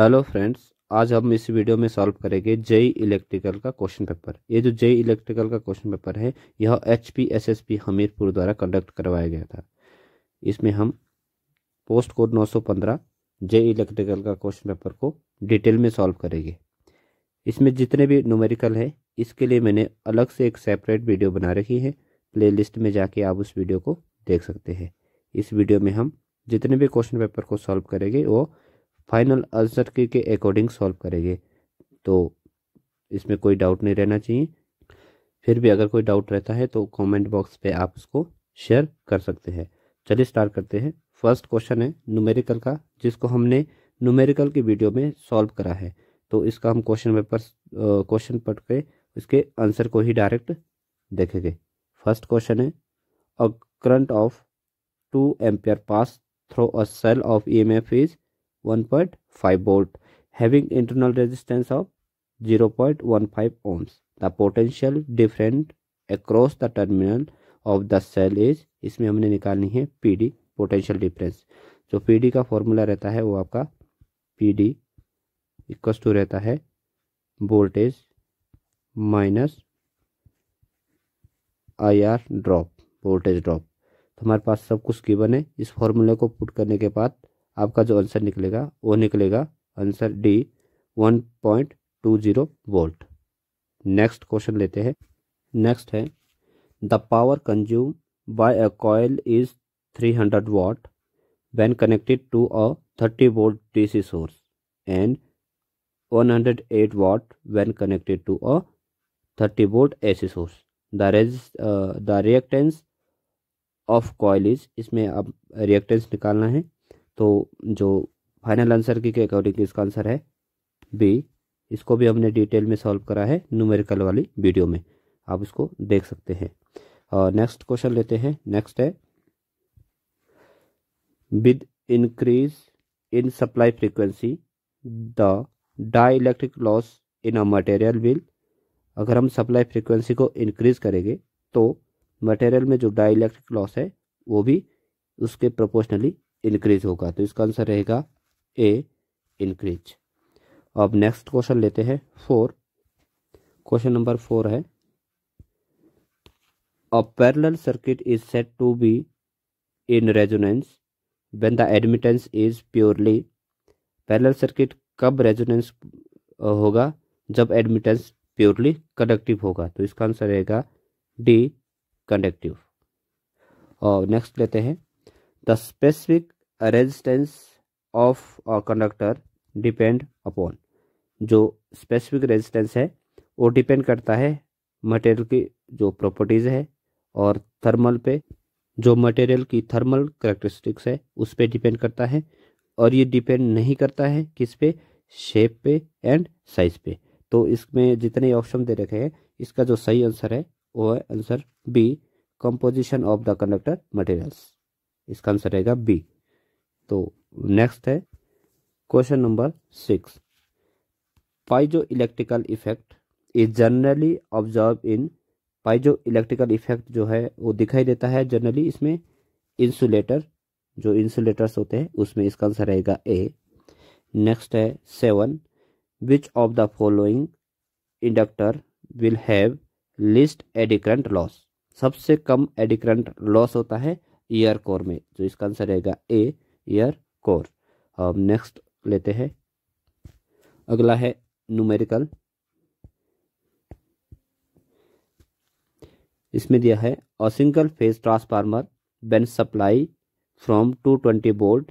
Hello friends आज हम इस वीडियो में सॉल्व करेंगे जेई इलेक्ट्रिकल का क्वेश्चन पेपर ये जो जेई इलेक्ट्रिकल का क्वेश्चन पेपर है यह H P S S P Hamirpur द्वारा कंडक्ट करवाया गया था इसमें हम पोस्ट कोड 915 जेई इलेक्ट्रिकल का क्वेश्चन पेपर को डिटेल में सॉल्व करेंगे इसमें जितने भी न्यूमेरिकल है इसके लिए मैंने अलग से एक सेपरेट वीडियो बना रखी है प्लेलिस्ट में जाके आप उस वीडियो को देख सकते हैं इस वीडियो में हम जितने भी क्वेश्चन पेपर को सॉल्व करेंगे वो फाइनल आंसर के अकॉर्डिंग सॉल्व करेंगे तो इसमें कोई डाउट नहीं रहना चाहिए फिर भी अगर कोई डाउट रहता है तो कमेंट बॉक्स पे आप उसको शेयर कर सकते हैं चलिए स्टार्ट करते हैं फर्स्ट क्वेश्चन है न्यूमेरिकल का जिसको हमने न्यूमेरिकल की वीडियो में सॉल्व करा है तो इसका हम क्वेश्चन पेपर क्वेश्चन पढ़ के इसके आंसर को ही डायरेक्ट देखेंगे फर्स्ट क्वेश्चन है a current of two ampere pass through a cell of E M F is 1.5 volt having internal resistance of 0.15 ohms. The potential different across the terminal of the cell is इसमें हमने निकालनी है P D potential difference जो P D का formula रहता है वो आपका पी डी इक्वस टू रहता है voltage minus I R drop voltage drop तो हमारे पास सब कुछ गिवन है इस फॉर्मूले को पुट करने के बाद आपका जो आंसर निकलेगा वो निकलेगा answer D one point two zero volt next question लेते हैं नेक्स्ट है the power consume by a coil is three hundred watt when connected to a thirty volt DC source and one hundred eight watt when connected to a 30 volt C source the rays the reactance of coil is इसमें अब reactance निकालना है तो जो final answer की के according इसका answer है बी इसको भी हमने डिटेल में सॉल्व करा है न्यूमेरिकल वाली वीडियो में आप इसको देख सकते हैं और नेक्स्ट क्वेश्चन लेते हैं नेक्स्ट है with increase in supply frequency the dielectric loss in a material will अगर हम सप्लाई फ्रीक्वेंसी को इंक्रीज करेंगे तो मटेरियल में जो डाई इलेक्ट्रिक लॉस है वो भी उसके प्रोपोर्शनली इंक्रीज होगा तो इसका आंसर रहेगा ए इंक्रीज अब नेक्स्ट क्वेश्चन लेते हैं फोर क्वेश्चन नंबर फोर है a parallel circuit is set to be in resonance when the admittance is purely parallel circuit कब रेजोनेंस होगा जब एडमिटेंस प्योरली कंडक्टिव होगा तो इसका आंसर रहेगा डी कंडक्टिव और नेक्स्ट लेते हैं The specific resistance of a conductor depend upon जो स्पेसिफिक रेजिस्टेंस है वो डिपेंड करता है मटेरियल की जो प्रॉपर्टीज़ है और थर्मल पे जो मटेरियल की थर्मल करेक्टरिस्टिक्स है उस पर डिपेंड करता है और ये डिपेंड नहीं करता है किस पे शेप पे एंड साइज पे तो इसमें जितने ऑप्शन दे रखे हैं इसका जो सही आंसर है वो है answer B composition of the conductor materials इसका आंसर रहेगा बी तो नेक्स्ट है question number six piezo electrical effect is generally observe in piezo electrical effect जो है वो दिखाई देता है जनरली इसमें इंसुलेटर जो इंसुलेटर्स होते हैं उसमें इसका आंसर रहेगा ए नेक्स्ट है seven which of the following inductor will have least eddy current loss सबसे कम एडिक्रंट लॉस होता है ईयर कोर में तो इसका आंसर रहेगा ए ईयर कोर अब नेक्स्ट लेते हैं अगला है न्यूमेरिकल इसमें दिया है a single phase transformer when supply from two twenty volt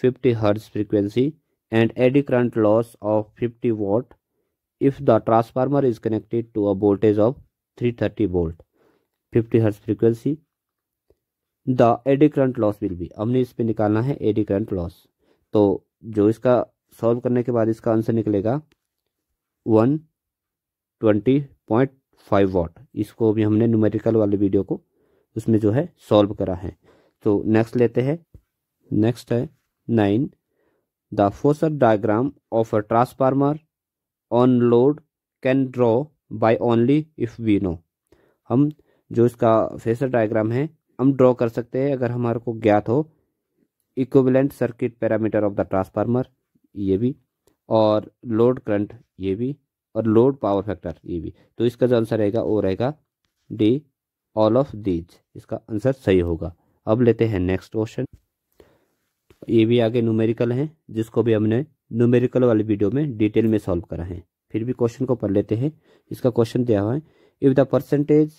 fifty hertz frequency and eddy current loss of fifty volt if the transformer is connected to a voltage of three thirty volt fifty hertz frequency the eddy current loss will be हमने इस पर निकालना है AD current loss तो जो इसका solve करने के बाद इसका आंसर निकलेगा one twenty point five watt इसको भी हमने न्यूमेरिकल वाले वीडियो को उसमें जो है सॉल्व करा है तो नेक्स्ट लेते हैं नेक्स्ट है nine the phasor diagram of a transformer on load can draw by only if we know हम जो इसका फेसर डायग्राम है हम ड्रॉ कर सकते हैं अगर हमारे को ज्ञात हो equivalent circuit parameter of the transformer ये भी और लोड करंट ये भी और लोड पावर फैक्टर ये भी तो इसका जो आंसर रहेगा वो रहेगा डी ऑल ऑफ दीज इसका आंसर सही होगा अब लेते हैं नेक्स्ट क्वेश्चन ये भी आगे न्यूमेरिकल हैं जिसको भी हमने न्यूमेरिकल वाली वीडियो में डिटेल में सॉल्व करा है फिर भी क्वेश्चन को पढ़ लेते हैं इसका क्वेश्चन दिया हुआ है if the percentage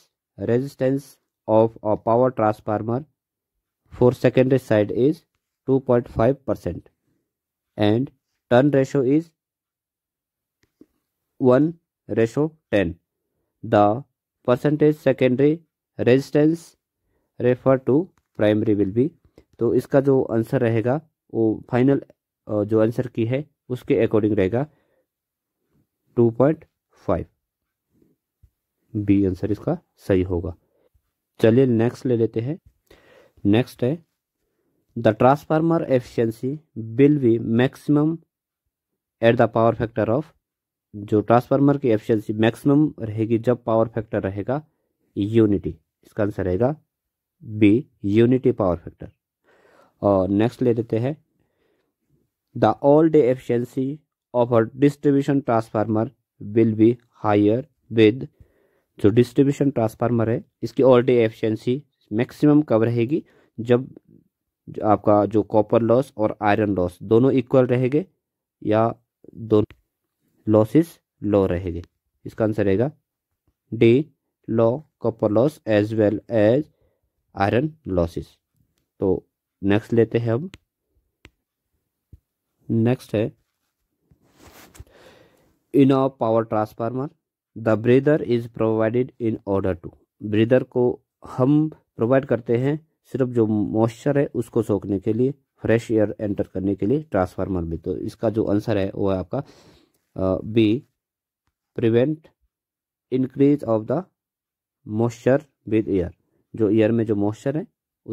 resistance of a power transformer for secondary side is 2.5 percent and turn ratio is 1 ratio 10 the percentage secondary resistance refer to primary will be तो इसका जो आंसर रहेगा वो फाइनल जो आंसर की है उसके अकॉर्डिंग रहेगा 2.5 बी आंसर इसका सही होगा चलिए नेक्स्ट ले लेते हैं नेक्स्ट है the transformer efficiency will be maximum at the power factor of जो ट्रांसफार्मर की एफिशिएंसी मैक्सिमम रहेगी जब पावर फैक्टर रहेगा यूनिटी इसका आंसर रहेगा बी यूनिटी पावर फैक्टर और नेक्स्ट ले लेते हैं the all day efficiency of a distribution transformer will be higher with जो डिस्ट्रीब्यूशन ट्रांसफार्मर है इसकी ऑल डे एफिशिएंसी मैक्सिमम कब रहेगी जब आपका जो कॉपर लॉस और आयरन लॉस दोनों इक्वल रहेंगे या दोनों लॉसेस लो रहेंगे इसका आंसर रहेगा D low copper loss as well as iron losses तो नेक्स्ट लेते हैं हम नेक्स्ट है in power transformer the breather is provided in order to breather को हम प्रोवाइड करते हैं सिर्फ जो मॉइस्चर है उसको सोखने के लिए फ्रेश एयर एंटर करने के लिए ट्रांसफार्मर में तो इसका जो आंसर है वो है आपका B prevent increase of the moisture with air जो एयर में जो मॉइस्चर है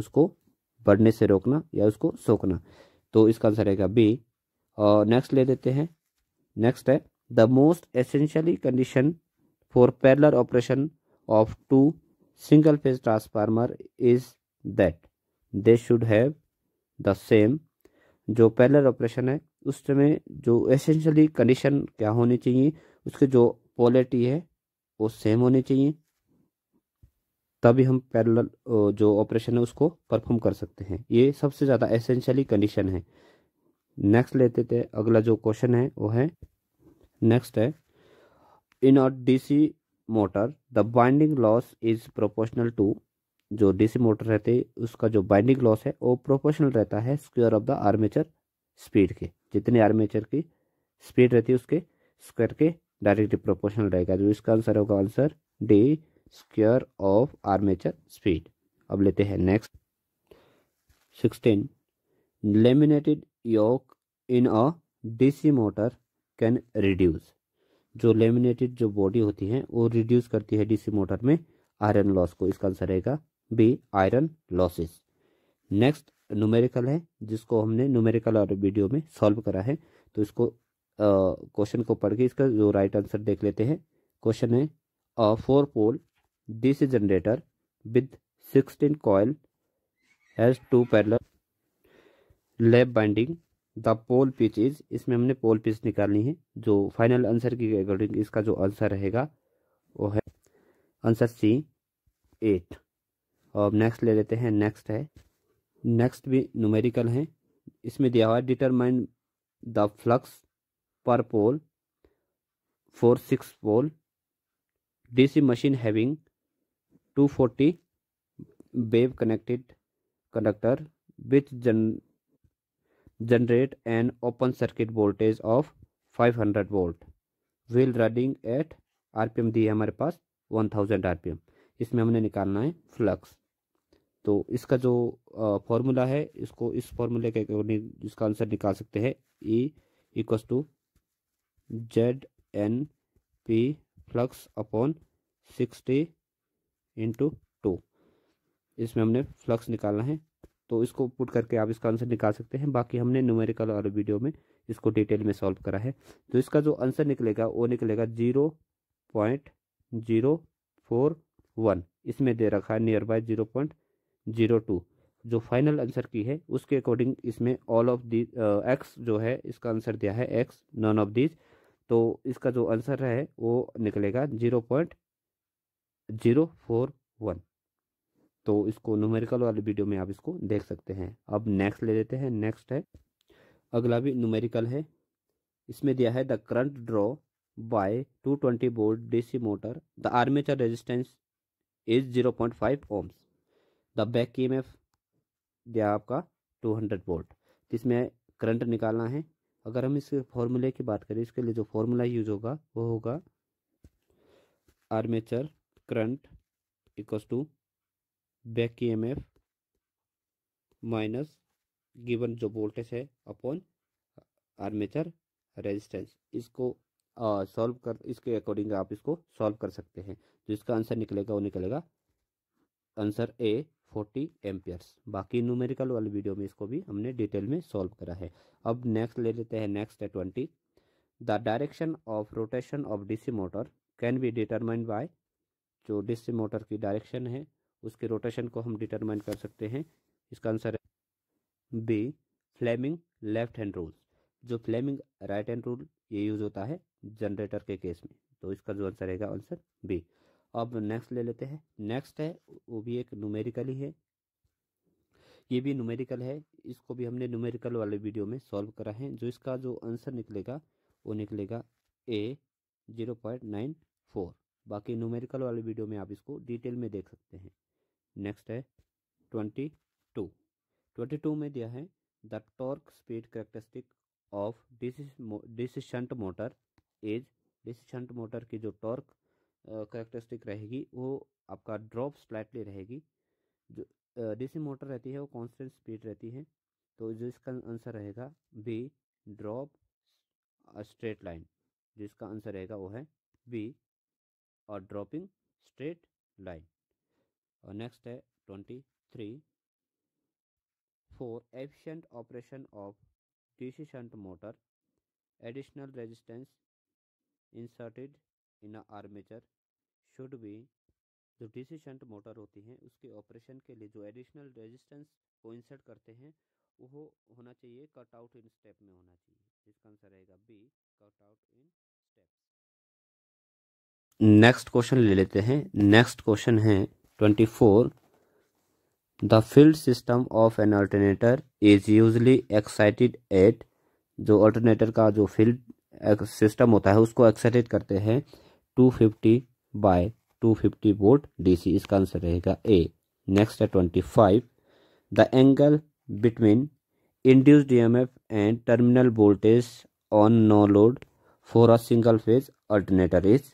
उसको बढ़ने से रोकना या उसको सोखना तो इसका आंसर रहेगा बी और नेक्स्ट ले देते हैं नेक्स्ट है the most essentially condition for parallel operation of two single phase transformer is that they should have the same जो पैरेलल ऑपरेशन है उस समय जो एसेंशियली कंडीशन क्या होनी चाहिए उसके जो क्वालिटी है वो सेम होनी चाहिए तभी हम पैरेलल जो ऑपरेशन है उसको परफॉर्म कर सकते हैं ये सबसे ज़्यादा एसेंशियली कंडीशन है नेक्स्ट लेते थे अगला जो क्वेश्चन है वो है नेक्स्ट है in a DC motor the binding loss is proportional to जो डीसी मोटर रहते हैं उसका जो बाइंडिंग लॉस है वो प्रोपोर्शनल रहता है square of the armature speed के जितनी आर्मेचर की स्पीड रहती है उसके स्क्वायर के डायरेक्टली प्रोपोर्शनल रहेगा जो तो इसका आंसर होगा answer D square of armature speed अब लेते हैं next sixteen laminated yoke in a DC motor can reduce जो लेमिनेटेड जो बॉडी होती है वो रिड्यूस करती है डीसी मोटर में आयरन लॉस को इसका आंसर रहेगा B iron losses next numerical है जिसको हमने न्यूमेरिकल और वीडियो में सॉल्व करा है तो इसको क्वेश्चन को पढ़ के इसका जो राइट आंसर देख लेते हैं क्वेश्चन है a four pole DC generator with sixteen coil has two parallel lap binding the pole pitch is इसमें हमने पोल पिच निकालनी है जो फाइनल आंसर की अकॉर्डिंग इसका जो आंसर रहेगा वो है आंसर सी एट और नेक्स्ट ले लेते हैं नेक्स्ट है नेक्स्ट भी न्यूमेरिकल है इसमें दिया हुआ है determine the flux per pole for six pole DC machine having two forty wave connected conductor which जन generate an open circuit voltage of 500 volt while running at M दी है हमारे पास 1000 एम इसमें हमने निकालना है फ्लक्स तो इसका जो फॉर्मूला है इसको इस फॉर्मूले के अकॉर्डिंग इसका आंसर निकाल सकते हैं E equals to Z N P flux upon sixty into two इसमें हमने फ्लक्स निकालना है तो इसको पुट करके आप इसका आंसर निकाल सकते हैं बाकी हमने न्यूमेरिकल और वीडियो में इसको डिटेल में सॉल्व करा है तो इसका जो आंसर निकलेगा वो निकलेगा zero point zero four one इसमें दे रखा है near by zero point zero two जो फाइनल आंसर की है उसके अकॉर्डिंग इसमें ऑल ऑफ दी एक्स जो है इसका आंसर दिया है एक्स नॉन ऑफ दीज तो इसका जो आंसर है वो निकलेगा zero point zero four one तो इसको न्यूमेरिकल वाले वीडियो में आप इसको देख सकते हैं अब नेक्स्ट ले लेते हैं नेक्स्ट है अगला भी न्यूमेरिकल है इसमें दिया है the current draw by 220 twenty volt D motor the armature resistance is 0.5 point five ohms the back E दिया आपका 200 हंड्रेड बोल्ट इसमें करंट निकालना है अगर हम इस फॉर्मूले की बात करें इसके लिए जो फॉर्मूला यूज होगा वो होगा armature current equal to back E F minus given जो वोल्टेज है अपॉन आर्मेचर रेजिस्टेंस इसको सॉल्व कर इसके अकॉर्डिंग आप इसको सॉल्व कर सकते हैं तो इसका आंसर निकलेगा वो निकलेगा आंसर ए फोर्टी एम्पियर्स बाकी न्यूमेरिकल वाले वीडियो में इसको भी हमने डिटेल में सॉल्व करा है अब नेक्स्ट ले लेते हैं नेक्स्ट है twenty the direction of rotation of DC motor can be determined by जो डीसी मोटर की डायरेक्शन है उसके रोटेशन को हम डिटरमाइन कर सकते हैं इसका आंसर है B Fleming left hand rule जो फ्लेमिंग राइट हैंड रूल ये यूज होता है जनरेटर के केस में तो इसका जो आंसर रहेगा आंसर बी अब नेक्स्ट ले लेते हैं नेक्स्ट है वो भी एक ही है ये भी न्यूमेरिकल है इसको भी हमने न्यूमेरिकल वाले वीडियो में सॉल्व करा है जो इसका जो आंसर निकलेगा वो निकलेगा A zero point nine four बाकी न्यूमेरिकल वाले वीडियो में आप इसको डिटेल में देख सकते हैं नेक्स्ट है ट्वेंटी टू ट्वेंटी टू में दिया है the torque speed characteristic of this shunt motor is this shunt motor की जो टॉर्क करेक्टरिस्टिक रहेगी वो आपका ड्रॉप स्लाइटली रहेगी जो डीसी मोटर रहती है वो कांस्टेंट स्पीड रहती है तो जो इसका आंसर रहेगा बी ड्रॉप स्ट्रेट लाइन जो इसका आंसर रहेगा वो है बी और ड्रॉपिंग स्ट्रेट लाइन और नेक्स्ट है twenty three for efficient operation of DC shunt motor additional resistance inserted in armature should be जो डीसी शंट मोटर होती है उसके ऑपरेशन के लिए जो एडिशनल रेजिस्टेंस को इंसर्ट करते हैं वो होना चाहिए कट आउट इन स्टेप में होना चाहिए इसका आंसर रहेगा B cut out in steps next question ले लेते हैं नेक्स्ट क्वेश्चन है twenty four the field system of an alternator is usually excited at जो अल्टरनेटर का जो फील्ड सिस्टम होता है उसको एक्साइटेड करते हैं two fifty by two fifty D C इसका आंसर रहेगा ए नेक्स्ट है twenty five the angle between M F and terminal voltage on no load for a single phase alternator is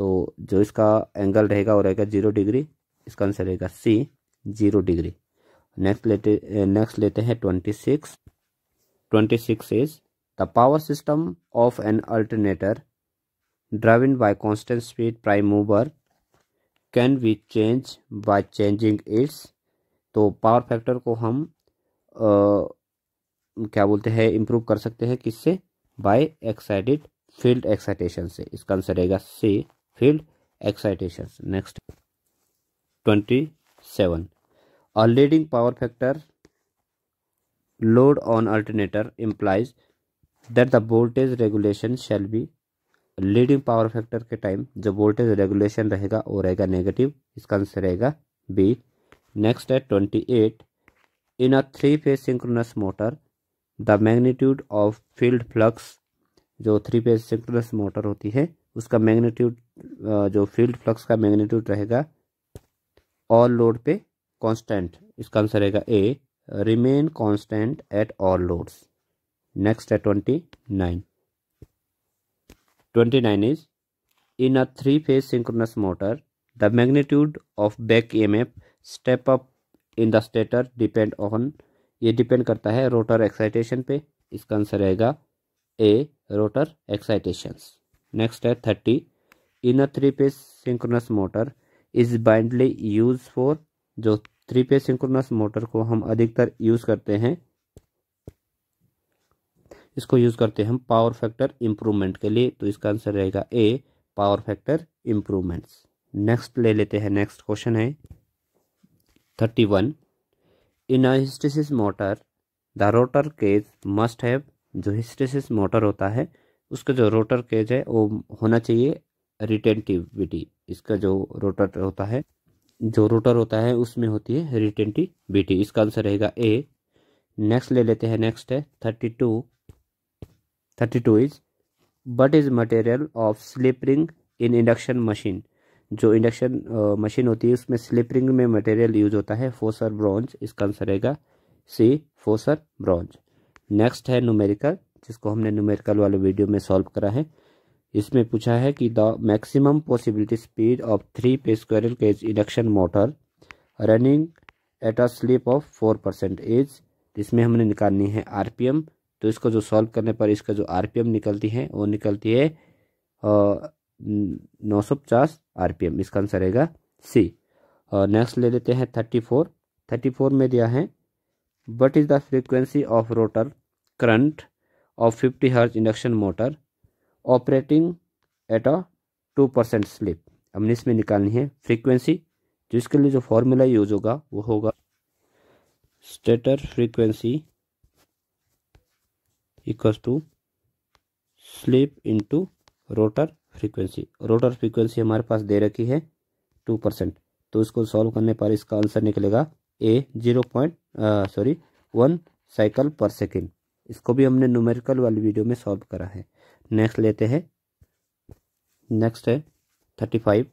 तो जो इसका एंगल रहेगा वो रहेगा जीरो डिग्री इसका आंसर रहेगा सी जीरो डिग्री नेक्स्ट लेते नेक्स्ट लेते हैं twenty six twenty six is the power system of an alternator driven by constant speed prime mover can be change by changing its तो power factor को हम आ, क्या बोलते हैं इम्प्रूव कर सकते हैं किससे बाय एक्साइटेड फील्ड एक्साइटेशन से इसका आंसर रहेगा C field excitation next twenty seven a leading power factor load on alternator implies that the voltage regulation shall be leading power factor के टाइम जो वोल्टेज रेगुलेशन रहेगा वो रहेगा negative इसका answer रहेगा बी नेक्स्ट है twenty eight in a three phase synchronous motor the magnitude of field flux जो three phase synchronous motor होती है उसका मैग्नीट्यूड जो फील्ड फ्लक्स का मैग्नीट्यूड रहेगा ऑल लोड पे कांस्टेंट इसका आंसर रहेगा A remain constant at all loads next है twenty nine twenty nine is in a three phase synchronous motor the magnitude of back emf step up in the stator depend on ये depend करता है rotor excitation पे इसका answer रहेगा A rotor excitations next है thirty in a three phase synchronous motor is widely use for जो three phase synchronous motor को हम अधिकतर यूज़ करते हैं इसको यूज़ करते हैं हम पावर फैक्टर इंप्रूवमेंट के लिए तो इसका आंसर रहेगा A power factor improvement next ले लेते हैं नेक्स्ट क्वेश्चन है thirty one in hysteresis motor the rotor cage must have जो हिस्टेसिस मोटर होता है उसका जो रोटर केज है वो होना चाहिए रिटेंटिविटी इसका जो रोटर होता है जो रोटर होता है उसमें होती है रिटेंटिविटी इसका आंसर रहेगा ए नेक्स्ट ले लेते हैं नेक्स्ट है thirty two thirty two is what is material of slip ring in induction machine जो इंडक्शन मशीन होती है उसमें स्लिपरिंग में मटेरियल यूज होता है फोसर ब्रॉन्ज इसका आंसर रहेगा सी फोसर ब्रॉन्ज नेक्स्ट है न्यूमेरिकल जिसको हमने न्यूमेरिकल वाले वीडियो में सॉल्व करा है इसमें पूछा है कि the maximum possibility speed of three phase squirrel cage induction motor running at a slip of four percent as इसमें हमने निकालनी है आरपीएम तो इसको जो सॉल्व करने पर इसका जो आरपीएम निकलती है वो निकलती है नौ सौ पचास आर इसका आंसर रहेगा सी नेक्स्ट ले लेते हैं थर्टी फोर थर्टी फोर में दिया है what is the frequency of rotor current of fifty hertz induction motor operating at a two percent slip हमने इसमें निकालनी है फ्रीक्वेंसी जो इसके लिए जो फॉर्मूला यूज होगा वो होगा stator frequency equal to slip into rotor frequency rotor frequency हमारे पास दे रखी है टू परसेंट तो इसको सॉल्व करने पर इसका आंसर निकलेगा A zero point sorry one cycle per second इसको भी हमने न्यूमेरिकल वाली वीडियो में सॉल्व करा है नेक्स्ट लेते हैं नेक्स्ट है thirty five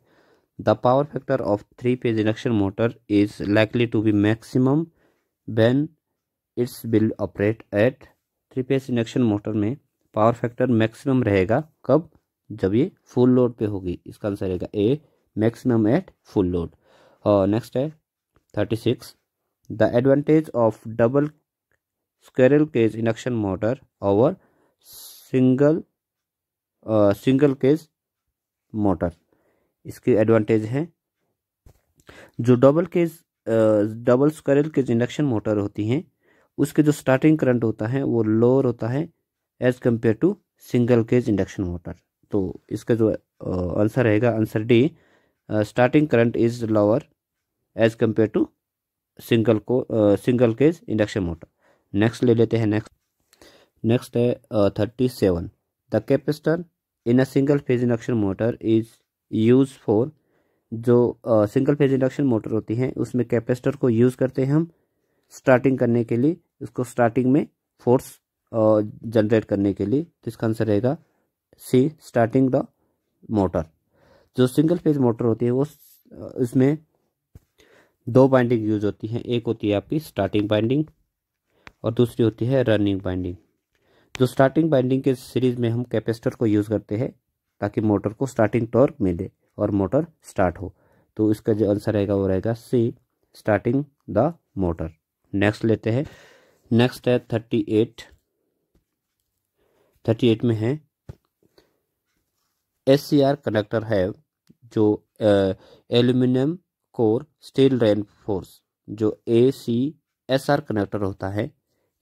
the power factor of three phase induction motor is likely to be maximum when its will operate at three phase induction motor में पावर फैक्टर मैक्सिमम रहेगा कब जब ये फुल लोड पे होगी इसका आंसर रहेगा A maximum at full load और नेक्स्ट है thirty six the advantage of double squirrel cage induction motor और सिंगल सिंगल केज मोटर इसकी एडवांटेज है जो double cage double squirrel cage induction motor होती हैं उसके जो स्टार्टिंग करंट होता है वो लोअर होता है as compare to single cage induction motor तो इसका जो आंसर रहेगा answer D starting current is lower as compare to single को single cage induction motor next ले लेते हैं नेक्स्ट नेक्स्ट है thirty seven the capacitor in a single phase induction motor is use for जो single phase induction motor होती है उसमें capacitor को यूज़ करते हैं हम स्टार्टिंग करने के लिए उसको स्टार्टिंग में फोर्स जनरेट करने के लिए तो इसका आंसर रहेगा सी स्टार्टिंग द मोटर जो सिंगल फेज मोटर होती है वो इसमें दो बाइंडिंग यूज होती है एक होती है आपकी स्टार्टिंग बाइंडिंग और दूसरी होती है रनिंग बाइंडिंग जो स्टार्टिंग बाइंडिंग के सीरीज में हम कैपेसिटर को यूज़ करते हैं ताकि मोटर को स्टार्टिंग टॉर्क मिले और मोटर स्टार्ट हो तो इसका जो आंसर रहेगा वो रहेगा C starting the motor next लेते हैं नेक्स्ट है थर्टी एट थर्टी एट में है एस सी आर कनेक्टर है जो aluminium core steel reinforced जो A C S R conductor होता है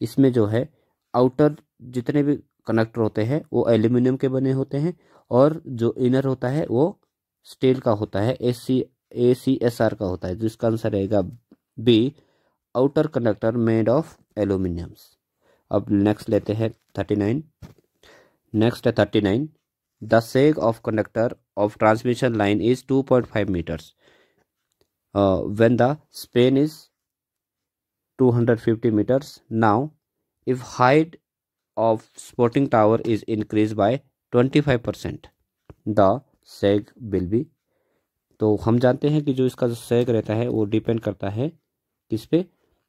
इसमें जो है आउटर जितने भी कनेक्टर होते हैं वो एल्यूमिनियम के बने होते हैं और जो इनर होता है वो स्टील का होता है ए सी ए सी एस आर का होता है जिसका आंसर रहेगा B outer conductor made of aluminium अब नेक्स्ट लेते हैं थर्टी नाइन नेक्स्ट है thirty nine the sag of conductor of transmission line is two point five metres when the span is two hundred fifty metres now if height of supporting tower is increased by 25%. The sag will be तो हम जानते हैं कि जो इसका जो रहता है वो डिपेंड करता है किस पे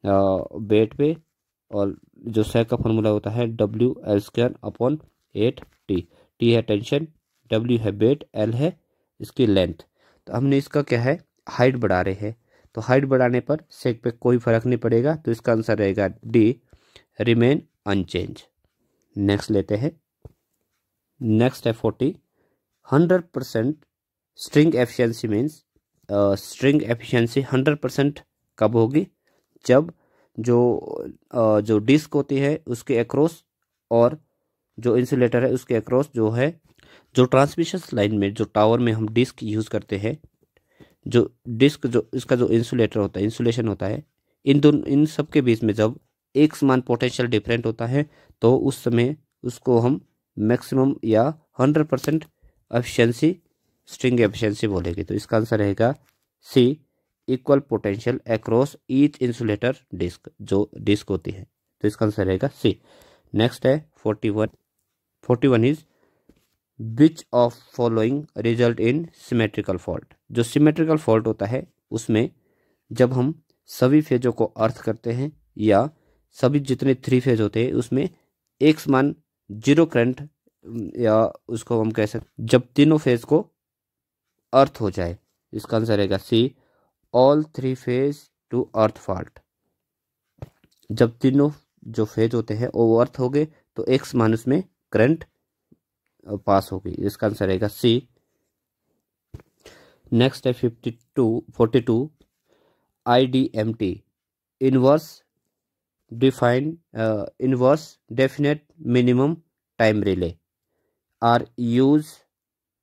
वेट पे और जो सेग का फॉर्मूला होता है W L square upon eight T T है टेंशन डब्ल्यू है वेट एल है इसकी लेंथ तो हमने इसका क्या है हाइट बढ़ा रहे हैं तो हाइट बढ़ाने पर सेक पे कोई फर्क नहीं पड़ेगा तो इसका आंसर रहेगा डी रिमेन अनचेंज नेक्स्ट लेते हैं नेक्स्ट है forty hundred percent string efficiency means string efficiency hundred percent कब होगी जब जो uh, जो डिस्क होती है उसके अक्रॉस और जो इंसुलेटर है उसके अक्रॉस जो है जो ट्रांसमिशन लाइन में जो टावर में हम डिस्क यूज़ करते हैं जो डिस्क जो इसका जो इंसुलेटर होता है इंसुलेशन होता है इन दोनों इन सब के बीच में जब एक समान पोटेंशियल डिफरेंट होता है तो उस समय उसको हम मैक्सिमम या hundred percent efficiency string efficiency बोलेंगे तो इसका आंसर रहेगा C equal potential across each insulator disc जो डिस्क होती है तो इसका आंसर रहेगा सी नेक्स्ट है forty one forty one is which of following result in symmetrical fault जो सिमेट्रिकल फॉल्ट होता है उसमें जब हम सभी फेजों को अर्थ करते हैं या सभी जितने थ्री फेज होते हैं उसमें एक समान जीरो करंट या उसको हम कह सकते जब तीनों फेज को अर्थ हो जाए इसका आंसर रहेगा C all three phase to earth fault जब तीनों जो फेज होते हैं वो अर्थ हो गए तो एक समान उसमें करंट पास होगी इसका आंसर रहेगा सी नेक्स्ट है fifty two forty two I D M T inverse define uh, inverse definite minimum time relay are used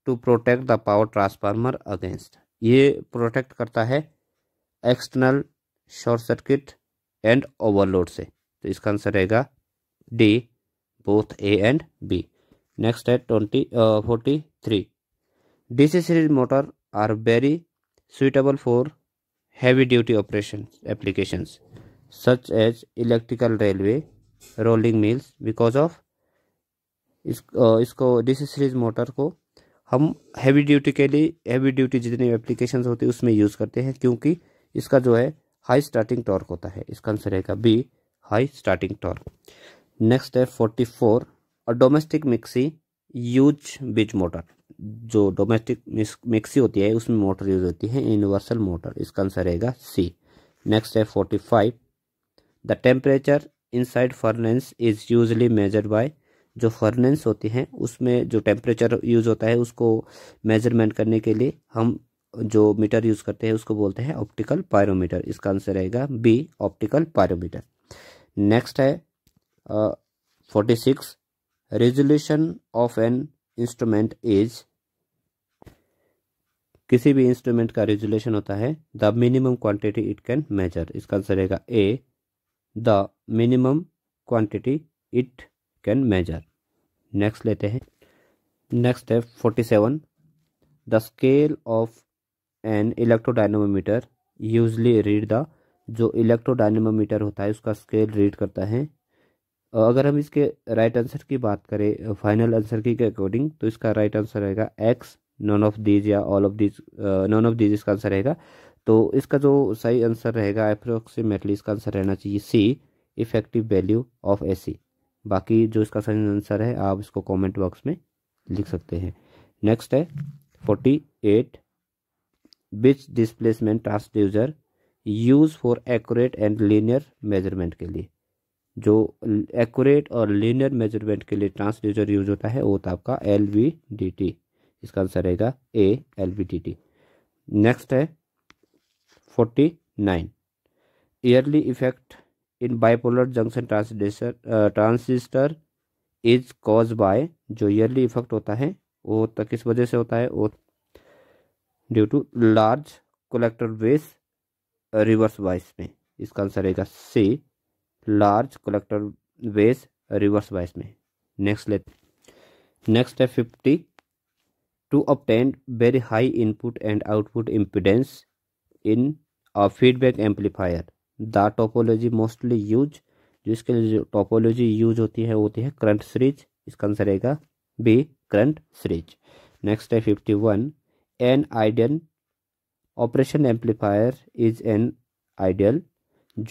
to protect the power transformer against ये प्रोटेक्ट करता है external short circuit and overload से तो इसका answer रहेगा D both A and B next है twenty forty three DC series motor are very suitable for heavy duty operations applications such as electrical railway rolling mills because of इस इसको DC series motor को हम heavy duty के लिए heavy duty जितनी application होती है उसमें यूज़ करते हैं क्योंकि इसका जो है हाई स्टार्टिंग टॉर्क होता है इसका आंसर रहेगा B high starting torque next है फोर्टी फोर और domestic mixie use which motor जो डोमेस्टिक मिक्सी होती है उसमें मोटर यूज होती है यूनिवर्सल मोटर इसका आंसर रहेगा सी नेक्स्ट है forty five the temperature side furnace is usually measured by जो फर्नेंस होती हैं उसमें जो टेम्परेचर यूज़ होता है उसको मेजरमेंट करने के लिए हम जो मीटर यूज़ करते हैं उसको बोलते हैं ऑप्टिकल पायरोमीटर इसका आंसर रहेगा बी ऑप्टिकल पायरोमीटर नेक्स्ट है forty six resolution of an instrument is किसी भी इंस्ट्रूमेंट का रेजोल्यूशन होता है the minimum quantity it can measure इसका आंसर रहेगा A the minimum quantity it can measure next लेते हैं नेक्स्ट है forty seven the scale of an electrodynamometer usually read the जो इलेक्ट्रोडाइनोमीटर होता है उसका स्केल रीड करता है अगर हम इसके राइट आंसर की बात करें फाइनल आंसर की के अकॉर्डिंग तो इसका राइट आंसर रहेगा एक्स नॉन ऑफ दीज या all of these none of these इसका आंसर रहेगा तो इसका जो सही आंसर रहेगा अप्रोक्सीमेटली इसका आंसर रहना चाहिए C effective value of A C बाकी जो इसका सही आंसर है आप इसको कमेंट बॉक्स में लिख सकते हैं नेक्स्ट है forty eight which displacement transducer use for accurate and linear measurement के लिए जो एक्यूरेट और लीनियर मेजरमेंट के लिए ट्रांसड्यूजर यूज होता है वो था आपका एल वी डी टी इसका आंसर रहेगा A L V D T next है forty nine early effect in bipolar junction transducer transistor is cause by जो ईयरली इफेक्ट होता है वो होता किस वजह से होता है वो due to large collector base reverse bias में इसका आंसर रहेगा C large collector base reverse bias में नेक्स्ट लेते नेक्स्ट है fifty two obtained very high input and output impedance in और feedback amplifier the topology mostly use जो इसके लिए टोपोलॉजी यूज होती है होती है करंट सीरीज इसका आंसर रहेगा बी करंट सीरीज नेक्स्ट है fifty one an ideal operation amplifier is an ideal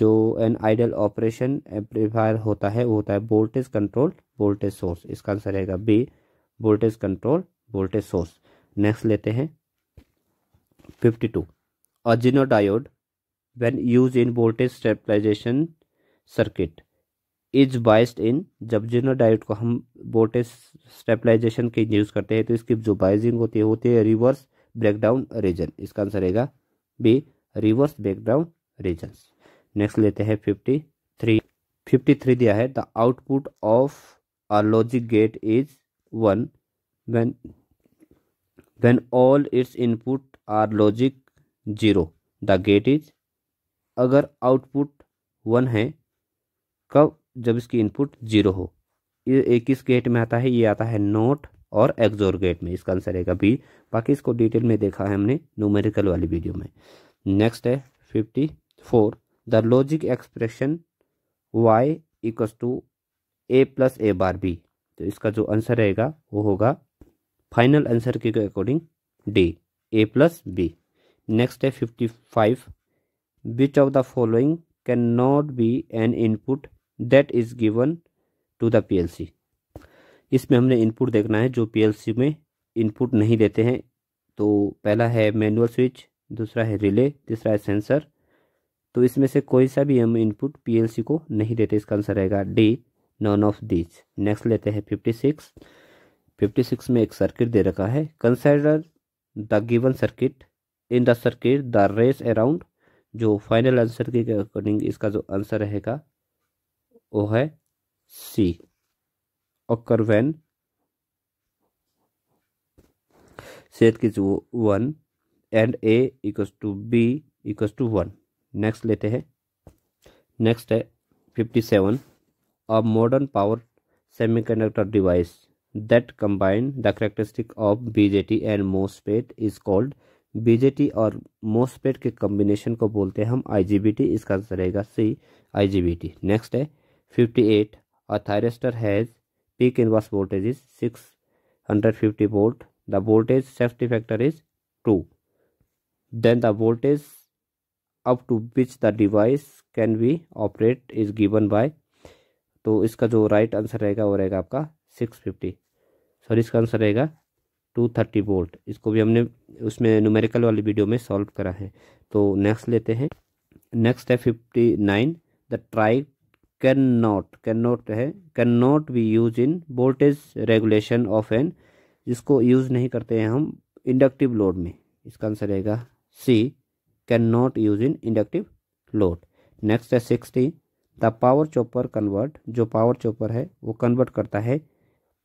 जो एन आइडियल ऑपरेशन एम्पलीफायर होता है वो होता है वोल्टेज कंट्रोल वोल्टेज सोर्स इसका आंसर रहेगा B voltage control voltage source next लेते हैं fifty two a zener diode when used in voltage stabilization circuit is biased in जब जिनो डायोड को हम वोल्टेज स्टेबलाइजेशन के यूज़ करते हैं तो इसकी जो बाइजिंग होती है होती है रिवर्स ब्रेकडाउन रीजन इसका आंसर रहेगा B reverse breakdown region next लेते हैं फिफ्टी थ्री फिफ्टी थ्री दिया है the output of a logic gate is one when when all its inputs are logic zero the gate is अगर output one है कब जब इसकी इनपुट जीरो हो ये किस गेट में आता है ये आता है नोट और एक्जोर गेट में इसका आंसर रहेगा बी बाकी इसको डिटेल में देखा है हमने न्यूमेरिकल वाली वीडियो में नेक्स्ट है fifty four the logic expression Y equals to A plus A bar B तो इसका जो आंसर रहेगा वो होगा फाइनल आंसर के according D A plus B next है fifty five which which of the following cannot be an input that is given to the PLC इसमें हमने इनपुट देखना है जो पीएलसी में इनपुट नहीं देते हैं तो पहला है मैनुअल स्विच दूसरा है रिले तीसरा है सेंसर तो इसमें से कोई सा भी हम इनपुट पीएलसी को नहीं देते इसका आंसर रहेगा D none of these next लेते हैं फिफ्टी सिक्स फिफ्टी सिक्स में एक सर्किट दे रखा है consider the given circuit in the circuit the race around जो फाइनल आंसर के अकॉर्डिंग इसका जो आंसर रहेगा वो है सी ऑकर वैन सेट की जो one and A equals to B equals to one next लेते हैं नेक्स्ट है fifty seven a modern power semiconductor device that combine the characteristic of BJT and MOSFET is called BJT और MOSFET के combination को बोलते हैं हम IGBT इसका आंसर रहेगा सी आईजीबीटी नेक्स्ट है fifty eight a thyristor has peak inverse voltage is six hundred fifty volt the voltage safety factor is two then the voltage up to which the device can be operate is given by तो इसका जो right answer रहेगा वो रहेगा आपका six fifty sorry इसका answer रहेगा two thirty volt इसको भी हमने उसमें न्यूमेरिकल वाली वीडियो में सॉल्व करा है तो नेक्स्ट लेते हैं नेक्स्ट है fifty nine the triac can not can not है can not be use in voltage regulation of an जिसको यूज़ नहीं करते हैं हम इंडक्टिव लोड में इसका आंसर रहेगा C can not use in inductive load next है sixty the power chopper convert जो पावर चॉपर है वो कन्वर्ट करता है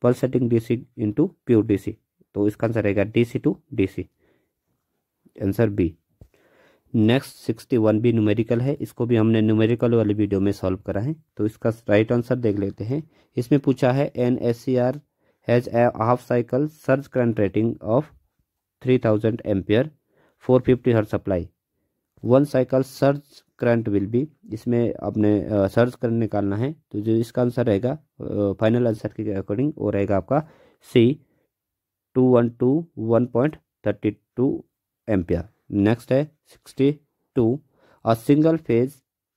pulsating DC into pure DC तो इसका आंसर रहेगा D C to D C answer B next sixty one भी न्यूमेरिकल है इसको भी हमने न्यूमेरिकल वाले वीडियो में सॉल्व करा है तो इसका राइट आंसर देख लेते हैं इसमें पूछा है N S C R has a half cycle surge current rating of three thousand ampere for fifty हर supply one cycle surge current will be इसमें आपने सर्च करंट निकालना है तो जो इसका आंसर रहेगा फाइनल आंसर के अकॉर्डिंग वो रहेगा आपका C two one two one point thirty two ampere next है sixty two a single phase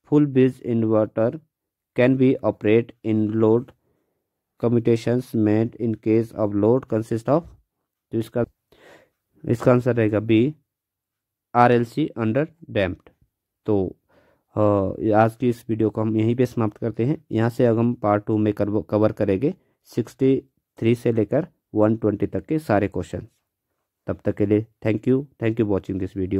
full bridge inverter can be operate in load commutation mode in case of load consist of तो इसका इसका answer रहेगा B R L C underdamped तो आज की इस video को हम यहीं पे समाप्त करते हैं यहाँ से अब हम पार्ट टू में कवर करेंगे सिक्सटी थ्री से लेकर वन ट्वेंटी तक के सारे क्वेश्चन तब तक के लिए thank you thank you watching this video